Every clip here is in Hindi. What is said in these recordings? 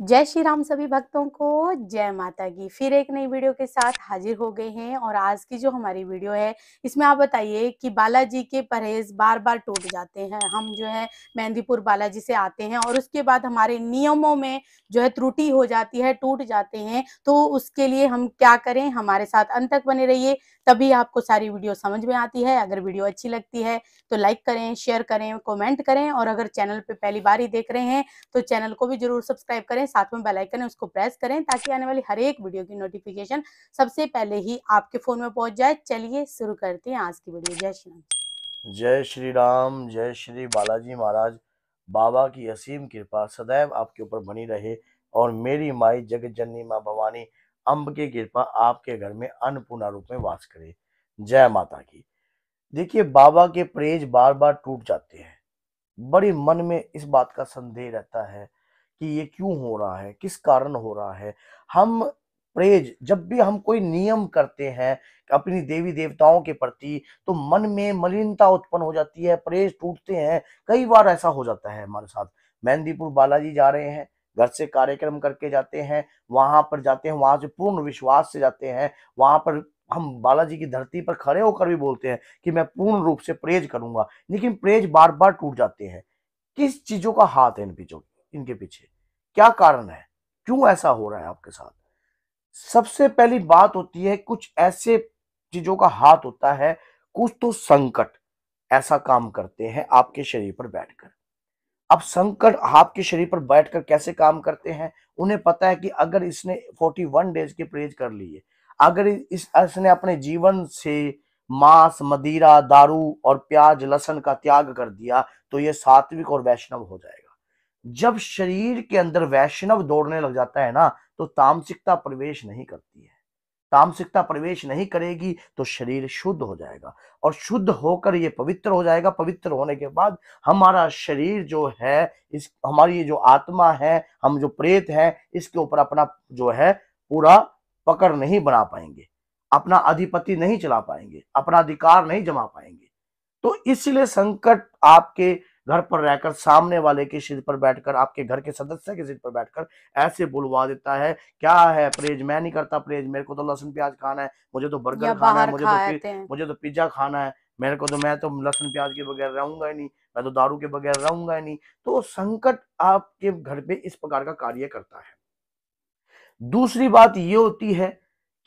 जय श्री राम सभी भक्तों को जय माता की फिर एक नई वीडियो के साथ हाजिर हो गए हैं और आज की जो हमारी वीडियो है इसमें आप बताइए कि बालाजी के परहेज बार बार टूट जाते हैं हम जो है मेहंदीपुर बालाजी से आते हैं और उसके बाद हमारे नियमों में जो है त्रुटि हो जाती है टूट जाते हैं तो उसके लिए हम क्या करें हमारे साथ अंत तक बने रहिए तभी आपको सारी वीडियो समझ में आती है अगर वीडियो अच्छी लगती है तो लाइक करें शेयर करें कमेंट करें और अगर चैनल पे पहली बार ही देख रहे हैं तो चैनल को भी जरूर सब्सक्राइब करें साथ में आइकन है उसको प्रेस करें ताकि आने वाली हर एक वीडियो की नोटिफिकेशन सबसे पहले ही आपके फ़ोन में पहुंच जाए चलिए शुरू करते हैं आज की वीडियो जय श्री राम जय श्री राम जय श्री बालाजी महाराज बाबा की असीम कृपा सदैव आपके ऊपर बनी रहे और मेरी माई जगत जननी माँ भवानी अम्ब की कृपा आपके घर में अन्नपूर्णा रूप में वास करे जय माता की देखिए बाबा के परेज बार बार टूट जाते हैं बड़े मन में इस बात का संदेह रहता है कि ये क्यों हो रहा है किस कारण हो रहा है हम परेज जब भी हम कोई नियम करते हैं अपनी देवी देवताओं के प्रति तो मन में मलिनता उत्पन्न हो जाती है परेज टूटते हैं कई बार ऐसा हो जाता है हमारे साथ मेहंदीपुर बालाजी जा रहे हैं घर से कार्यक्रम करके जाते हैं वहां पर जाते हैं वहां से पूर्ण विश्वास से जाते हैं वहां पर हम बालाजी की धरती पर खड़े होकर भी बोलते हैं कि मैं पूर्ण रूप से प्रेज करूंगा लेकिन प्रेज बार बार टूट जाते हैं किस चीजों का हाथ है इन पीछे इनके पीछे क्या कारण है क्यों ऐसा हो रहा है आपके साथ सबसे पहली बात होती है कुछ ऐसे चीजों का हाथ होता है कुछ तो संकट ऐसा काम करते हैं आपके शरीर पर बैठकर अब संकट आपके शरीर पर बैठकर कैसे काम करते हैं उन्हें पता है कि अगर इसने 41 डेज के प्रेज कर लिए अगर इस इसने अपने जीवन से मांस मदिरा दारू और प्याज लसन का त्याग कर दिया तो ये सात्विक और वैष्णव हो जाएगा जब शरीर के अंदर वैष्णव दौड़ने लग जाता है ना तो तामसिकता प्रवेश नहीं करती है तामसिकता प्रवेश नहीं करेगी तो शरीर शुद्ध हो जाएगा और शुद्ध होकर ये पवित्र हो जाएगा पवित्र होने के बाद हमारा शरीर जो है इस हमारी जो आत्मा है हम जो प्रेत हैं इसके ऊपर अपना जो है पूरा पकड़ नहीं बना पाएंगे अपना अधिपति नहीं चला पाएंगे अपना अधिकार नहीं जमा पाएंगे तो इसलिए संकट आपके घर पर रहकर सामने वाले की सिर पर बैठकर आपके घर के सदस्य के सिर पर बैठकर ऐसे बुलवा देता है क्या है परहेज मैं नहीं करता परहेज मेरे को तो लहसुन प्याज खाना है मुझे तो बर्गर खाना है मुझे तो मुझे तो पिज्जा खाना है मेरे को तो मैं तो लहसुन प्याज के बगैर रहूंगा ही नहीं मैं तो दारू के बगैर रहूंगा ही नहीं तो संकट आपके घर पे इस प्रकार का कार्य करता है दूसरी बात ये होती है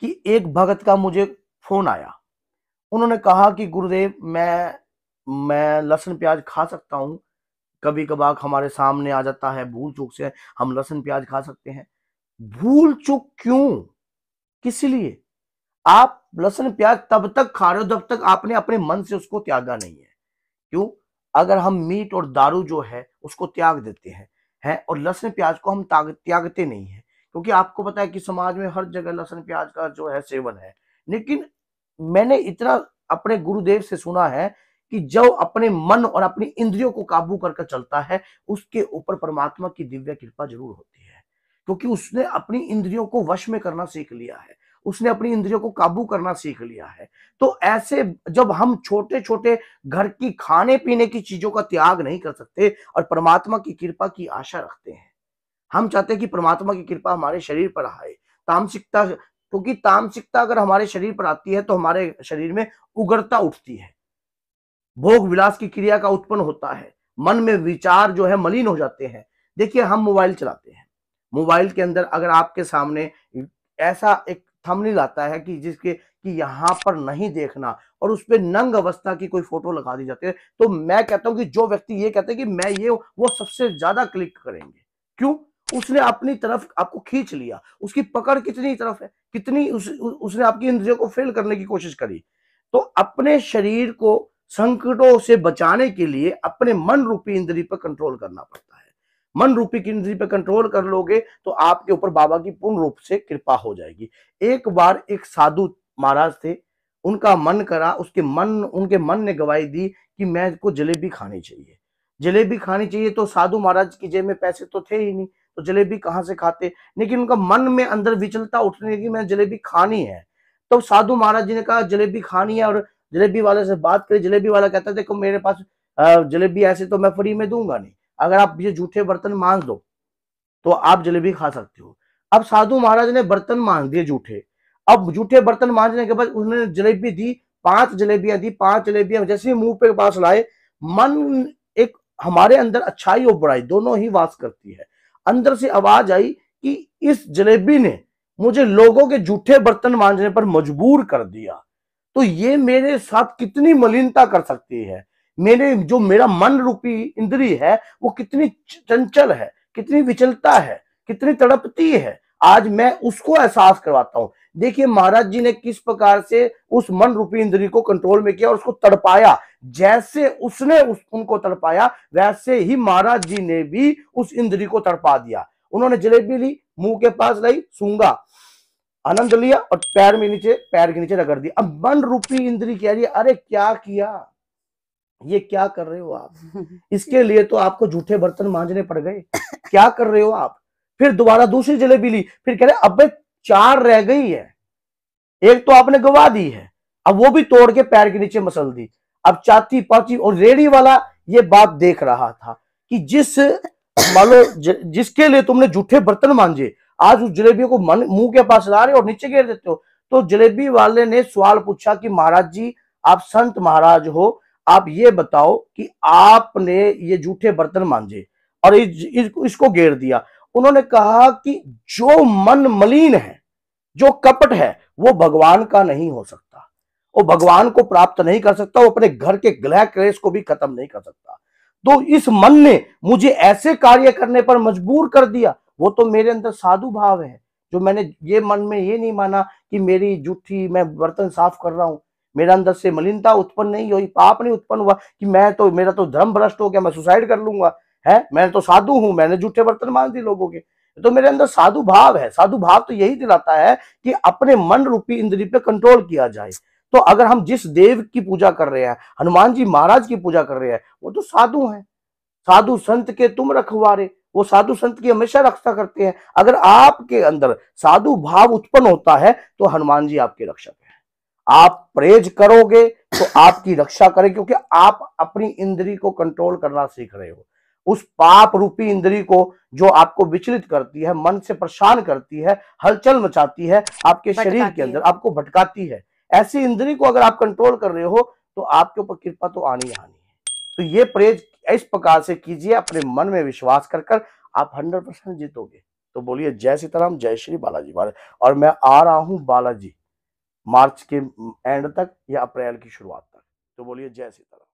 कि एक भगत का मुझे फोन आया उन्होंने कहा कि गुरुदेव मैं मैं लहसुन प्याज खा सकता हूँ कभी कभार हमारे सामने आ जाता है भूल चूक से हम लहसुन प्याज खा सकते हैं भूल चूक क्यों किस लिए आप लहसुन प्याज तब तक खा रहे हो जब तक आपने अपने मन से उसको त्यागा नहीं है क्यों अगर हम मीट और दारू जो है उसको त्याग देते हैं है और लहसुन प्याज को हम त्यागते नहीं है क्योंकि आपको पता है कि समाज में हर जगह लहसुन प्याज का जो है सेवन है लेकिन मैंने इतना अपने गुरुदेव से सुना है कि जो अपने मन और अपनी इंद्रियों को काबू करके चलता है उसके ऊपर परमात्मा की दिव्य कृपा जरूर होती है क्योंकि उसने अपनी इंद्रियों को वश में करना सीख लिया है उसने अपनी इंद्रियों को काबू करना सीख लिया है तो ऐसे जब हम छोटे छोटे घर की खाने पीने की चीजों का त्याग नहीं कर सकते और परमात्मा की कृपा की आशा रखते हैं हम चाहते हैं कि परमात्मा की कृपा हमारे शरीर पर आए तामसिकता क्योंकि तामसिकता अगर हमारे शरीर पर आती है तो हमारे शरीर में उग्रता उठती है भोग विलास की क्रिया का उत्पन्न होता है मन में विचार जो है मलिन हो जाते हैं देखिए हम मोबाइल चलाते हैं मोबाइल के अंदर अगर आपके सामने ऐसा एक थंबनेल आता है कि जिसके कि यहाँ पर नहीं देखना और उस पर नंग अवस्था की कोई फोटो लगा दी जाती है तो मैं कहता हूँ कि जो व्यक्ति ये कहते हैं कि मैं ये वो सबसे ज्यादा क्लिक करेंगे क्यों उसने अपनी तरफ आपको खींच लिया उसकी पकड़ कितनी तरफ है कितनी उस, उसने आपकी इंद्रियों को फेल करने की कोशिश करी तो अपने शरीर को संकटों से बचाने के लिए अपने मन रूपी इंद्री पर कंट्रोल करना पड़ता है मन रूपी की इंद्री पर कंट्रोल कर लोगे तो आपके ऊपर बाबा की पूर्ण रूप से कृपा हो जाएगी एक बार एक साधु महाराज थे उनका मन करा उसके मन उनके मन ने गवाही दी कि मैं को जलेबी खानी चाहिए जलेबी खानी चाहिए तो साधु महाराज की जेब में पैसे तो थे ही नहीं तो जलेबी कहाँ से खाते लेकिन उनका मन में अंदर विचलता उठने की मैं जलेबी खानी है तो साधु महाराज जी ने कहा जलेबी खानी है और जलेबी वाले से बात करी जलेबी वाला कहता है देखो मेरे पास जलेबी ऐसे तो मैं फ्री में दूंगा नहीं अगर आप ये झूठे बर्तन मांग दो तो आप जलेबी खा सकते हो अब साधु महाराज ने बर्तन मांग दिए जूठे अब जूठे बर्तन मांगने के बाद उन्होंने जलेबी दी पांच जलेबियां दी पांच जलेबियां जैसे ही मुंह पे पास लाए मन एक हमारे अंदर अच्छाई और बुराई दोनों ही वास करती है अंदर से आवाज आई कि इस जलेबी ने मुझे लोगों के जूठे बर्तन मांझने पर मजबूर कर दिया तो ये मेरे साथ कितनी मलिनता कर सकती है मेरे जो मेरा मन रूपी इंद्री है वो कितनी चंचल है कितनी विचलता है कितनी तड़पती है आज मैं उसको एहसास करवाता हूं देखिए महाराज जी ने किस प्रकार से उस मन रूपी इंद्री को कंट्रोल में किया और उसको तड़पाया जैसे उसने उस उनको तड़पाया वैसे ही महाराज जी ने भी उस इंद्री को तड़पा दिया उन्होंने जलेबी ली मुंह के पास लाई सूंगा आनंद लिया और पैर में नीचे पैर के नीचे रगड़ दिया अब मन रूपी इंद्री कह रही है अरे क्या किया ये क्या कर रहे हो आप इसके लिए तो आपको झूठे बर्तन मांझने पड़ गए क्या कर रहे हो आप फिर दोबारा दूसरी जलेबी ली फिर कह रहे अब चार रह गई है एक तो आपने गवा दी है अब वो भी तोड़ के पैर के नीचे मसल दी अब चाची पाची और रेडी वाला ये बात देख रहा था कि जिस मान लो जिसके लिए तुमने झूठे बर्तन मांझे आज उस जलेबी को मन मुंह के पास ला रहे हो और नीचे गिर देते हो तो जलेबी वाले ने सवाल पूछा कि महाराज जी आप संत महाराज हो आप ये बताओ कि आपने ये जूठे बर्तन मांझे और इस, इस, इसको घेर दिया उन्होंने कहा कि जो मन मलिन है जो कपट है वो भगवान का नहीं हो सकता वो भगवान को प्राप्त नहीं कर सकता वो अपने घर के ग्रह क्रेस को भी खत्म नहीं कर सकता तो इस मन ने मुझे ऐसे कार्य करने पर मजबूर कर दिया वो तो मेरे अंदर साधु भाव है जो मैंने ये मन में ये नहीं माना कि मेरी जूठी मैं बर्तन साफ कर रहा हूँ मेरा अंदर से मलिनता उत्पन्न नहीं हुई पाप नहीं उत्पन्न हुआ कि मैं तो मेरा तो धर्म भ्रष्ट हो गया मैं सुसाइड कर लूंगा है मैं तो साधु हूँ मैंने जूठे बर्तन मान दिए लोगों के तो मेरे अंदर साधु भाव है साधु भाव तो यही दिलाता है कि अपने मन रूपी इंद्री पे कंट्रोल किया जाए तो अगर हम जिस देव की पूजा कर रहे हैं हनुमान जी महाराज की पूजा कर रहे हैं वो तो साधु हैं साधु संत के तुम रखवारे वो साधु संत की हमेशा रक्षा करते हैं अगर आपके अंदर साधु भाव उत्पन्न होता है तो हनुमान जी आपके रक्षक हैं आप प्रेज करोगे तो आपकी रक्षा करें क्योंकि आप अपनी इंद्री को कंट्रोल करना सीख रहे हो उस पाप रूपी इंद्री को जो आपको विचलित करती है मन से परेशान करती है हलचल मचाती है आपके शरीर के अंदर आपको भटकाती है ऐसी इंद्री को अगर आप कंट्रोल कर रहे हो तो आपके ऊपर कृपा तो आनी आनी है तो ये प्रेज इस प्रकार से कीजिए अपने मन में विश्वास कर कर आप हंड्रेड परसेंट जीतोगे तो बोलिए जय सीताराम जय श्री बालाजी महाराज और मैं आ रहा हूं बालाजी मार्च के एंड तक या अप्रैल की शुरुआत तक तो बोलिए जय सीताराम